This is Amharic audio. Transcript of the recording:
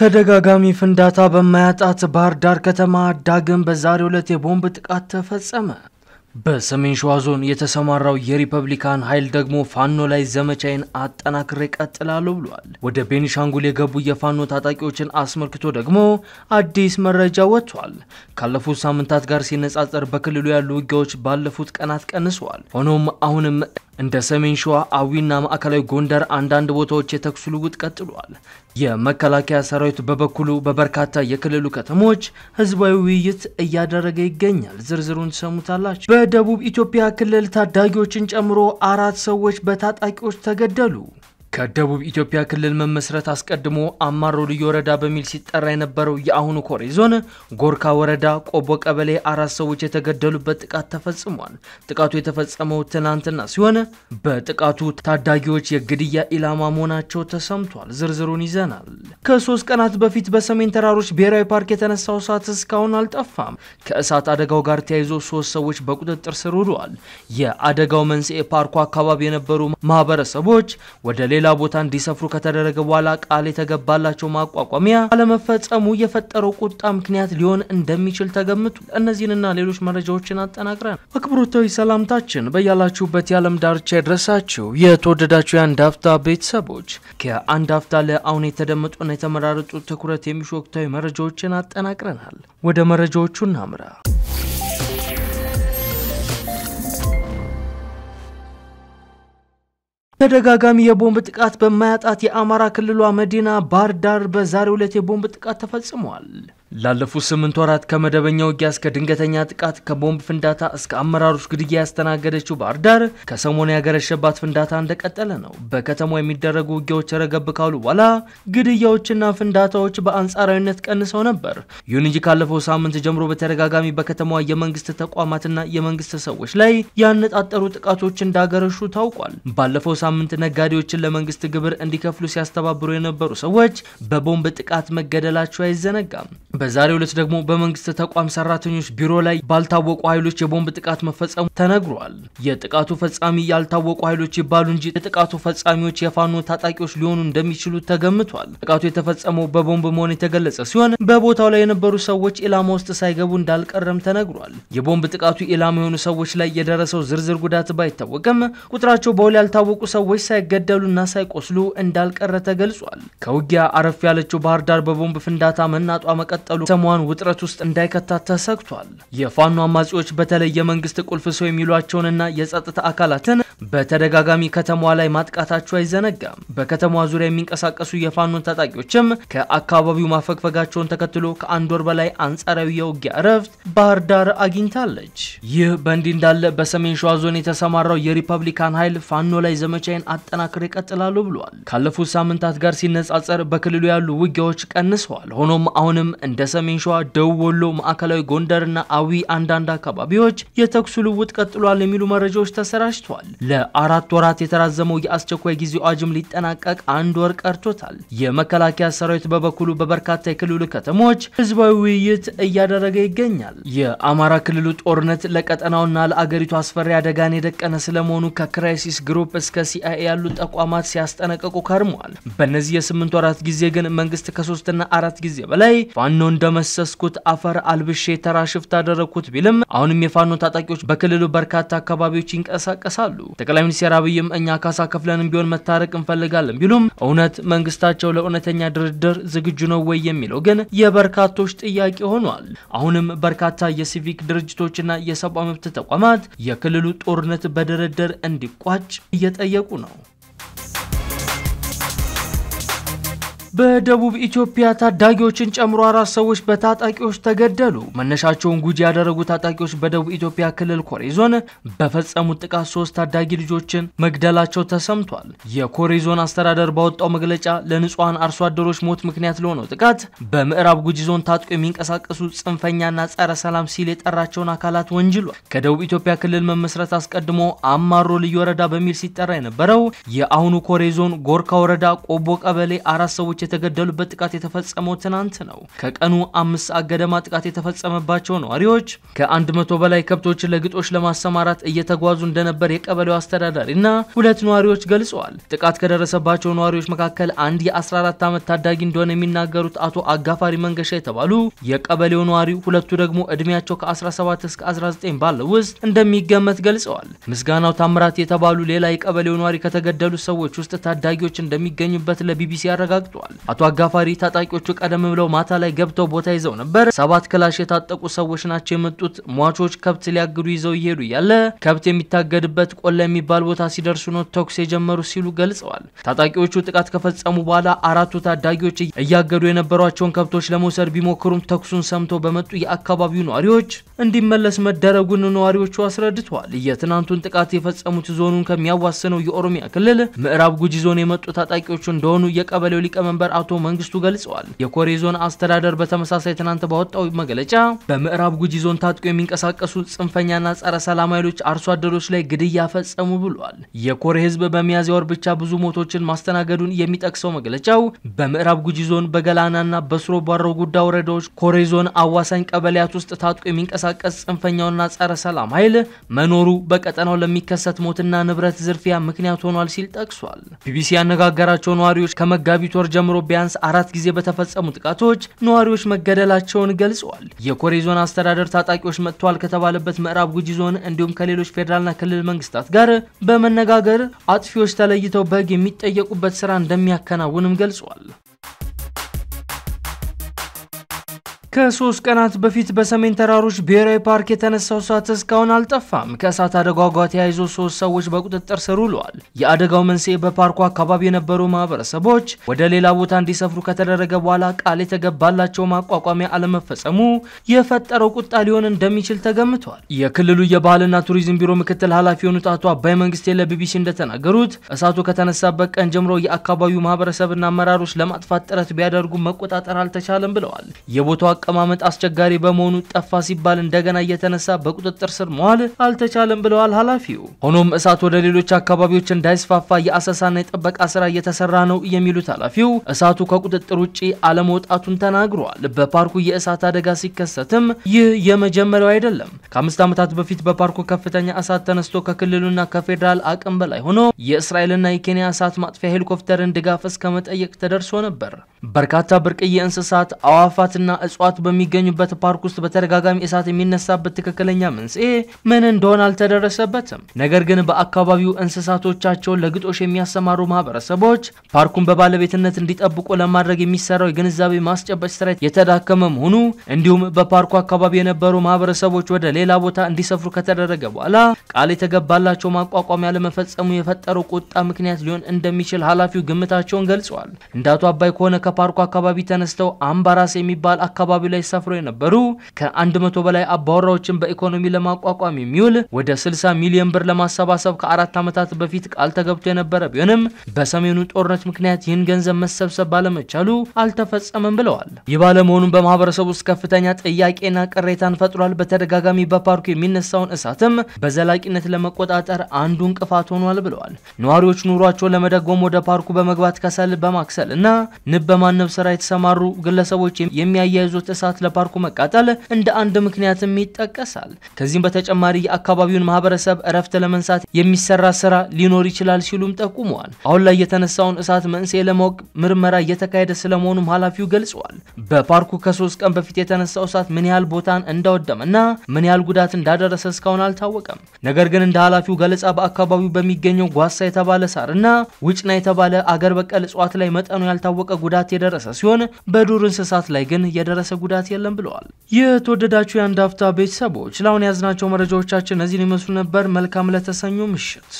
ተደጋጋሚ ፍንዳታ በማያጣት ባህር ዳር ከተማ ዳግም በዛሬው ዕለት የቦምብ ጥቃት ተፈጸመ። በሰሜን ሸዋ ዞን የተሰማራው የሪፐብሊካን ኃይል ደግሞ ፋኖ ላይ ዘመቻዬን አጠናክሬ ቀጥላለሁ ብሏል። ወደ ቤኒሻንጉል የገቡ የፋኖ ታጣቂዎችን አስመልክቶ ደግሞ አዲስ መረጃ ወጥቷል። ካለፉት ሳምንታት ጋር ሲነጻጸር በክልሉ ያሉ ውጊያዎች ባለፉት ቀናት ቀንሰዋል። ሆኖም አሁንም እንደ ሰሜን ሸዋ አዊና ማዕከላዊ ጎንደር አንዳንድ ቦታዎች የተኩስ ልውውጥ ቀጥሏል። የመከላከያ ሰራዊት በበኩሉ በበርካታ የክልሉ ከተሞች ህዝባዊ ውይይት እያደረገ ይገኛል። ዝርዝሩን ትሰሙታላችሁ። በደቡብ ኢትዮጵያ ክልል ታዳጊዎችን ጨምሮ አራት ሰዎች በታጣቂዎች ተገደሉ። ከደቡብ ኢትዮጵያ ክልል መመስረት አስቀድሞ አማሮ ልዩ ወረዳ በሚል ሲጠራ የነበረው የአሁኑ ኮሬ ዞን ጎርካ ወረዳ ቆቦ ቀበሌ አራት ሰዎች የተገደሉበት ጥቃት ተፈጽሟል። ጥቃቱ የተፈጸመው ትናንትና ሲሆን በጥቃቱ ታዳጊዎች የግድያ ኢላማ መሆናቸው ተሰምቷል። ዝርዝሩን ይዘናል። ከሶስት ቀናት በፊት በሰሜን ተራሮች ብሔራዊ ፓርክ የተነሳው እሳት እስካሁን አልጠፋም። ከእሳት አደጋው ጋር ተያይዞ ሶስት ሰዎች በቁጥጥር ስር ውለዋል። የአደጋው መንስኤ ፓርኩ አካባቢ የነበሩ ማህበረሰቦች ወደ ሌላ ሌላ ቦታ እንዲሰፍሩ ከተደረገ በኋላ ቃል የተገባላቸው ማቋቋሚያ አለመፈጸሙ የፈጠረው ቁጣ ምክንያት ሊሆን እንደሚችል ተገምቱ። እነዚህንና ሌሎች መረጃዎችን አጠናቅረን አክብሮታዊ ሰላምታችን በያላችሁበት የዓለም ዳርቻ ያደረሳችሁ የተወደዳችሁ የአንድ አፍታ ቤተሰቦች ከአንድ አፍታ ለአሁን የተደመጡና የተመራረጡ ትኩረት የሚሹ ወቅታዊ መረጃዎችን አጠናቅረናል። ወደ መረጃዎቹ እናምራ። ተደጋጋሚ የቦምብ ጥቃት በማያጣት የአማራ ክልሏ መዲና ባህር ዳር በዛሬው ዕለት የቦምብ ጥቃት ተፈጽሟል። ላለፉት ስምንት ወራት ከመደበኛ ውጊያ እስከ ድንገተኛ ጥቃት ከቦምብ ፍንዳታ እስከ አመራሮች ግድያ ያስተናገደችው ባህር ዳር ከሰሞኑ ያገረሸባት ፍንዳታ እንደቀጠለ ነው። በከተማው የሚደረጉ ውጊያዎች ረገብ ካሉ በኋላ ግድያዎችና ፍንዳታዎች በአንጻራዊነት ቀንሰው ነበር። ይሁን እንጂ ካለፈው ሳምንት ጀምሮ በተደጋጋሚ በከተማዋ የመንግስት ተቋማትና የመንግስት ሰዎች ላይ ያነጣጠሩ ጥቃቶች እንዳገረሹ ታውቋል። ባለፈው ሳምንት ነጋዴዎችን ለመንግስት ግብር እንዲከፍሉ ሲያስተባብሩ የነበሩ ሰዎች በቦምብ ጥቃት መገደላቸው አይዘነጋም። በዛሬው ዕለት ደግሞ በመንግስት ተቋም ሰራተኞች ቢሮ ላይ ባልታወቁ ኃይሎች የቦምብ ጥቃት መፈጸሙ ተነግሯል። የጥቃቱ ፈጻሚ ያልታወቁ ኃይሎች ይባሉ እንጂ የጥቃቱ ፈጻሚዎች የፋኖ ታጣቂዎች ሊሆኑ እንደሚችሉ ተገምቷል። ጥቃቱ የተፈጸመው በቦምብ መሆን የተገለጸ ሲሆን በቦታው ላይ የነበሩ ሰዎች ኢላማ ውስጥ ሳይገቡ እንዳልቀረም ተነግሯል። የቦምብ ጥቃቱ ኢላማ የሆኑ ሰዎች ላይ የደረሰው ዝርዝር ጉዳት ባይታወቅም ቁጥራቸው በውል ያልታወቁ ሰዎች ሳይገደሉና ሳይቆስሉ እንዳልቀረ ተገልጿል። ከውጊያ አረፍ ያለችው ባህር ዳር በቦምብ ፍንዳታ መናጧ መቀጠል መቀጠሉ ከተማዋን ውጥረት ውስጥ እንዳይከታት ተሰግቷል። የፋኖ አማጺዎች በተለይ የመንግስት ቁልፍ ሰው የሚሏቸውንና የጸጥታ አካላትን በተደጋጋሚ ከተማዋ ላይ ማጥቃታቸው አይዘነጋም። በከተማዋ ዙሪያ የሚንቀሳቀሱ የፋኖን ታጣቂዎችም ከአካባቢው ማፈግፈጋቸውን ተከትሎ ከአንድ ወር በላይ አንጻራዊ የውጊያ እረፍት ባህር ዳር አግኝታለች። ይህ በእንዲህ እንዳለ በሰሜን ሸዋ ዞን የተሰማራው የሪፐብሊካን ኃይል ፋኖ ላይ ዘመቻዬን አጠናክር ይቀጥላሉ ብሏል። ካለፉት ሳምንታት ጋር ሲነጻጸር በክልሉ ያሉ ውጊያዎች ቀንሰዋል። ሆኖም አሁንም እንደ ሰሜን ሸዋ፣ ደቡብ ወሎ፣ ማዕከላዊ ጎንደርና አዊ አንዳንድ አካባቢዎች የተኩሱ ልውውጥ ቀጥሏል የሚሉ መረጃዎች ተሰራጭተዋል። ለአራት ወራት የተራዘመው የአስቸኳይ ጊዜ አዋጅም ሊጠናቀቅ አንድ ወር ቀርቶታል። የመከላከያ ሰራዊት በበኩሉ በበርካታ የክልሉ ከተሞች ህዝባዊ ውይይት እያደረገ ይገኛል። የአማራ ክልሉ ጦርነት ለቀጠናውና ለአገሪቱ አስፈሪ አደጋን የደቀነ ስለመሆኑ ከክራይሲስ ግሩፕ እስከ ሲአይኤ ያሉ ተቋማት ሲያስጠነቀቁ ከርሟል። በእነዚህ የስምንት ወራት ጊዜ ግን መንግስት ከሶስትና አራት ጊዜ በላይ ፋኖ እንደመሰስኩት አፈር አልብሼ ተራ ሽፍት አደረግኩት ቢልም አሁንም የፋኖ ታጣቂዎች በክልሉ በርካታ አካባቢዎች ይንቀሳቀሳሉ። ጠቅላይ ሚኒስትር አብይም እኛ ካሳ ከፍለንም ቢሆን መታረቅ እንፈልጋለን ቢሉም እውነት መንግስታቸው ለእውነተኛ ድርድር ዝግጁ ነው ወይ የሚለው ግን የበርካቶች ጥያቄ ሆኗል። አሁንም በርካታ የሲቪክ ድርጅቶችና የሰብአዊ መብት ተቋማት የክልሉ ጦርነት በድርድር እንዲቋጭ እየጠየቁ ነው። በደቡብ ኢትዮጵያ ታዳጊዎችን ጨምሮ አራት ሰዎች በታጣቂዎች ተገደሉ። መነሻቸውን ጉጂ ያደረጉ ታጣቂዎች በደቡብ ኢትዮጵያ ክልል ኮሬ ዞን በፈጸሙት ጥቃት ሶስት ታዳጊ ልጆችን መግደላቸው ተሰምቷል። የኮሬ ዞን አስተዳደር ባወጣው መግለጫ ለንጹሐን አርሶ አደሮች ሞት ምክንያት ለሆነው ጥቃት በምዕራብ ጉጂ ዞን ታጥቆ የሚንቀሳቀሱ ጽንፈኛና ጸረ ሰላም ሲል የጠራቸውን አካላት ወንጅሏል። ከደቡብ ኢትዮጵያ ክልል መመስረት አስቀድሞ አማሮ ልዩ ወረዳ በሚል ሲጠራ የነበረው የአሁኑ ኮሬ ዞን ጎርካ ወረዳ ቆቦ ቀበሌ አራት ሰዎች የተገደሉበት ጥቃት የተፈጸመው ትናንት ነው። ከቀኑ አምስት ሰዓት ገደማ ጥቃት የተፈጸመባቸው ነዋሪዎች ከአንድ መቶ በላይ ከብቶችን ለግጦሽ ለማሰማራት እየተጓዙ እንደነበር የቀበሌው አስተዳዳሪ እና ሁለት ነዋሪዎች ገልጸዋል። ጥቃት ከደረሰባቸው ነዋሪዎች መካከል አንድ የ14 ዓመት ታዳጊ እንደሆነ የሚናገሩት አቶ አጋፋሪ መንገሻ የተባሉ የቀበሌው ነዋሪ፣ ሁለቱ ደግሞ እድሜያቸው ከ17 እስከ 19 ባለው ውስጥ እንደሚገመት ገልጸዋል። ምስጋናው ታምራት የተባሉ ሌላ የቀበሌው ነዋሪ ከተገደሉ ሰዎች ውስጥ ታዳጊዎች እንደሚገኙበት ለቢቢሲ አረጋግጧል። ተናግረዋል። አቶ አጋፋሪ ታጣቂዎቹ ቀደም ብለው ማታ ላይ ገብተው ቦታ ይዘው ነበር። ሰባት ክላሽ የታጠቁ ሰዎች ናቸው የመጡት። ሟቾች ከብት ሊያግዱ ይዘው እየሄዱ እያለ ከብት የሚታገድበት ቆላ የሚባል ቦታ ሲደርሱ ነው ተኩስ የጀመሩ ሲሉ ገልጸዋል። ታጣቂዎቹ ጥቃት ከፈጸሙ በኋላ አራቱ ታዳጊዎች እያገዱ የነበሯቸውን ከብቶች ለመውሰድ ቢሞክሩም ተኩሱን ሰምቶ በመጡ የአካባቢው ነዋሪዎች እንዲመለስ መደረጉን ነዋሪዎቹ አስረድተዋል። የትናንቱን ጥቃት የፈጸሙት ዞኑን ከሚያዋስነው የኦሮሚያ ክልል ምዕራብ ጉጂ ዞን የመጡ ታጣቂዎቹ እንደሆኑ የቀበሌው ሊቀመንበር ሊቀመንበር አቶ መንግስቱ ገልጸዋል። የኮሬ ዞን አስተዳደር በተመሳሳይ ትናንት ባወጣው መግለጫ በምዕራብ ጉጂ ዞን ታጥቆ የሚንቀሳቀሱ ጽንፈኛና ጸረ ሰላም ኃይሎች አርሶ አደሮች ላይ ግድያ ፈጸሙ ብሏል። የኮሬ ህዝብ በሚያዝያ ወር ብቻ ብዙ ሞቶችን ማስተናገዱን የሚጠቅሰው መግለጫው በምዕራብ ጉጂ ዞን በገላናና በስሮ ባሮ ጉዳ ወረዳዎች ኮሬ ዞን አዋሳኝ ቀበሌያት ውስጥ ታጥቆ የሚንቀሳቀስ ጽንፈኛውና ጸረ ሰላም ኃይል መኖሩ በቀጠናው ለሚከሰት ሞትና ንብረት ዝርፊያ ምክንያት ሆኗል ሲል ጠቅሷል። ቢቢሲ ያነጋገራቸው ነዋሪዎች ከመጋቢት ወር ጀምሮ ጨምሮ ቢያንስ አራት ጊዜ በተፈጸሙ ጥቃቶች ነዋሪዎች መገደላቸውን ገልጸዋል። የኮሬ ዞን አስተዳደር ታጣቂዎች መጥተዋል ከተባለበት ምዕራብ ጉጂ ዞን እንዲሁም ከሌሎች ፌዴራልና ክልል መንግስታት ጋር በመነጋገር አጥፊዎች ተለይተው በህግ የሚጠየቁበት ስራ እንደሚያከናውንም ገልጿል። ከሶስት ቀናት በፊት በሰሜን ተራሮች ብሔራዊ ፓርክ የተነሳው እሳት እስካሁን አልጠፋም። ከእሳት አደጋው ጋር ተያይዞ ሶስት ሰዎች በቁጥጥር ስር ውለዋል። የአደጋው መንስኤ በፓርኩ አካባቢ የነበሩ ማህበረሰቦች ወደ ሌላ ቦታ እንዲሰፍሩ ከተደረገ በኋላ ቃል የተገባላቸው ማቋቋሚያ አለመፈጸሙ የፈጠረው ቁጣ ሊሆን እንደሚችል ተገምቷል። የክልሉ የባህልና ቱሪዝም ቢሮ ምክትል ኃላፊ የሆኑት አቶ አባይ መንግስቴ ለቢቢሲ እንደተናገሩት እሳቱ ከተነሳበት ቀን ጀምሮ የአካባቢው ማህበረሰብና አመራሮች ለማጥፋት ጥረት ቢያደርጉ መቆጣጠር አልተቻለም ብለዋል። የቦታው አቀማመጥ አስቸጋሪ በመሆኑ ጠፋ ሲባል እንደገና እየተነሳ በቁጥጥር ስር መዋል አልተቻለም ብለዋል ኃላፊው። ሆኖም እሳት ወደ ሌሎች አካባቢዎች እንዳይስፋፋ የአሰሳና የጥበቃ ስራ እየተሰራ ነው የሚሉት ኃላፊው እሳቱ ከቁጥጥር ውጭ አለመውጣቱን ተናግሯል። በፓርኩ የእሳት አደጋ ሲከሰትም ይህ የመጀመሪያው አይደለም። ከአምስት ዓመታት በፊት በፓርኩ ከፍተኛ እሳት ተነስቶ ከክልሉና ከፌዴራል አቅም በላይ ሆኖ የእስራኤልና የኬንያ እሳት ማጥፊያ ሄሊኮፕተርን ድጋፍ እስከ መጠየቅ ተደርሶ ነበር። በርካታ ብርቅዬ እንስሳት፣ አዋፋትና እጽዋት እንስሳት በሚገኙበት ፓርክ ውስጥ በተደጋጋሚ እሳት የሚነሳበት ትክክለኛ መንስኤ ምን እንደሆነ አልተደረሰበትም። ነገር ግን በአካባቢው እንስሳቶቻቸውን ለግጦሽ የሚያሰማሩ ማህበረሰቦች ፓርኩን በባለቤትነት እንዲጠብቁ ለማድረግ የሚሰራው የግንዛቤ ማስጨበጭ ስራ የተዳከመ መሆኑ እንዲሁም በፓርኩ አካባቢ የነበሩ ማህበረሰቦች ወደ ሌላ ቦታ እንዲሰፍሩ ከተደረገ በኋላ ቃል የተገባላቸው ማቋቋም ያለመፈጸሙ የፈጠረው ቁጣ ምክንያት ሊሆን እንደሚችል ኃላፊው ግምታቸውን ገልጸዋል። እንደ አቶ አባይ ከሆነ ከፓርኩ አካባቢ ተነስተው አምባራስ የሚባል አካባቢ አካባቢ ላይ ሰፍረው የነበሩ ከ100 በላይ አባወራዎችን በኢኮኖሚ ለማቋቋም የሚውል ወደ 60 ሚሊዮን ብር ለማሰባሰብ ከአራት ዓመታት በፊት ቃል ተገብቶ የነበረ ቢሆንም በሰሜኑ ጦርነት ምክንያት ይህን ገንዘብ መሰብሰብ ባለመቻሉ አልተፈጸመም ብለዋል። ይህ ባለመሆኑም በማህበረሰቡ ውስጥ ከፍተኛ ጥያቄና ቅሬታን ፈጥሯል። በተደጋጋሚ በፓርኩ የሚነሳውን እሳትም በዘላቂነት ለመቆጣጠር አንዱ እንቅፋት ሆኗል ብለዋል። ነዋሪዎች ኑሯቸውን ለመደጎም ወደ ፓርኩ በመግባት ከሰል በማክሰል እና ንብ በማነብ ስራ የተሰማሩ ግለሰቦች የሚያያይዙት እሳት ለፓርኩ መቃጠል እንደ አንድ ምክንያትም ይጠቀሳል። ከዚህም በተጨማሪ የአካባቢውን ማህበረሰብ እረፍት ለመንሳት የሚሰራ ስራ ሊኖር ይችላል ሲሉም ጠቁመዋል። አሁን ላይ የተነሳውን እሳት መንስኤ ለማወቅ ምርመራ እየተካሄደ ስለመሆኑም ኃላፊው ገልጸዋል። በፓርኩ ከሶስት ቀን በፊት የተነሳው እሳት ምን ያህል ቦታን እንዳወደመና ምን ያህል ጉዳት እንዳደረሰ እስካሁን አልታወቀም። ነገር ግን እንደ ኃላፊው ገለጻ በአካባቢው በሚገኘው ጓሳ የተባለ ሳርና ውጭና የተባለ አገር በቀል እጽዋት ላይ መጠኑ ያልታወቀ ጉዳት የደረሰ ሲሆን በዱር እንስሳት ላይ ግን የደረሰ ጉዳት የለም ብለዋል። የተወደዳችሁ የአንድ አፍታ ቤተሰቦች ለአሁን ያዝናቸው መረጃዎቻችን እዚህን ይመስሉ ነበር። መልካም ለተሰኙ ምሽት